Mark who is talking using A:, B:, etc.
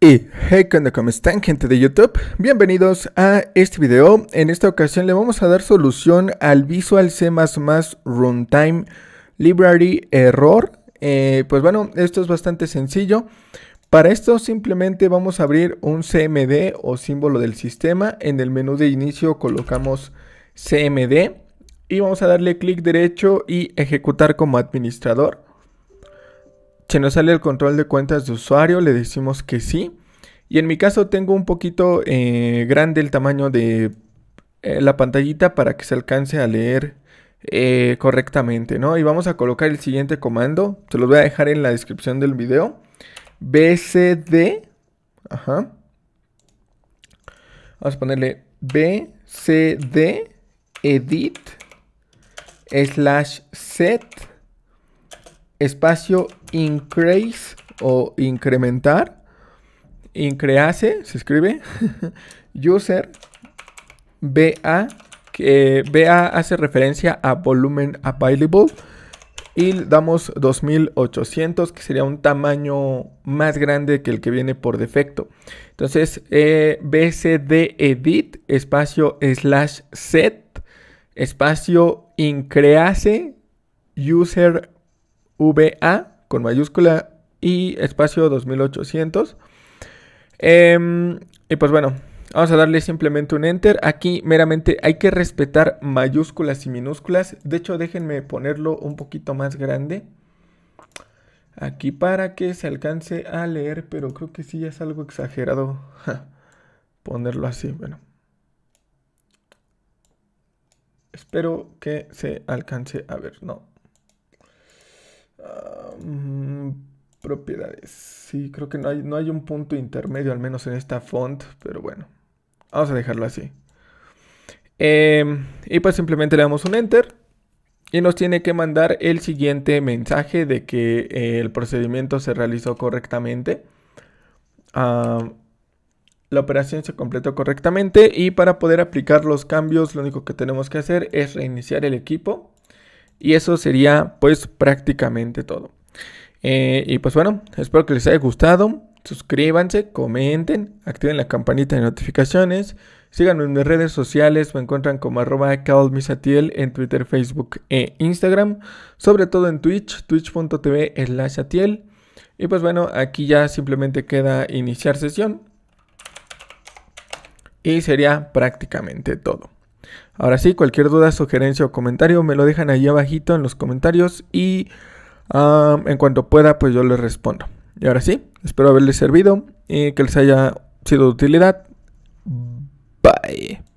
A: Y hey, ¿cómo están gente de YouTube? Bienvenidos a este video. En esta ocasión le vamos a dar solución al Visual C++ Runtime Library Error. Eh, pues bueno, esto es bastante sencillo. Para esto simplemente vamos a abrir un CMD o símbolo del sistema. En el menú de inicio colocamos CMD y vamos a darle clic derecho y ejecutar como administrador. Se nos sale el control de cuentas de usuario, le decimos que sí. Y en mi caso tengo un poquito eh, grande el tamaño de eh, la pantallita para que se alcance a leer eh, correctamente, ¿no? Y vamos a colocar el siguiente comando, se los voy a dejar en la descripción del video. BCD, ajá. Vamos a ponerle BCD edit slash set espacio increase o incrementar, increase, se escribe, user, BA, que BA hace referencia a volumen available y damos 2800 que sería un tamaño más grande que el que viene por defecto entonces eh, bcd edit espacio slash set espacio increase user VA con mayúscula y espacio 2800. Em, y pues bueno, vamos a darle simplemente un enter. Aquí meramente hay que respetar mayúsculas y minúsculas. De hecho, déjenme ponerlo un poquito más grande. Aquí para que se alcance a leer, pero creo que sí es algo exagerado ponerlo así. Bueno, espero que se alcance a ver. No, propiedades. Sí, creo que no hay, no hay un punto intermedio, al menos en esta font, pero bueno. Vamos a dejarlo así. Em, y pues simplemente le damos un enter. Y nos tiene que mandar el siguiente mensaje de que eh, el procedimiento se realizó correctamente. la operación se completó correctamente y para poder aplicar los cambios lo único que tenemos que hacer es reiniciar el equipo. Y eso sería pues prácticamente todo. Eh, y pues bueno, espero que les haya gustado. Suscríbanse, comenten, activen la campanita de notificaciones. Síganme en mis redes sociales, me encuentran como arroba en Twitter, Facebook e Instagram. Sobre todo en Twitch, twitch.tv slash Atiel. Y pues bueno, aquí ya simplemente queda iniciar sesión. Y sería prácticamente todo. Ahora sí, cualquier duda, sugerencia o comentario me lo dejan ahí abajito en los comentarios y en cuanto pueda pues yo les respondo. Y ahora sí, espero haberles servido y que les haya sido de utilidad. Bye.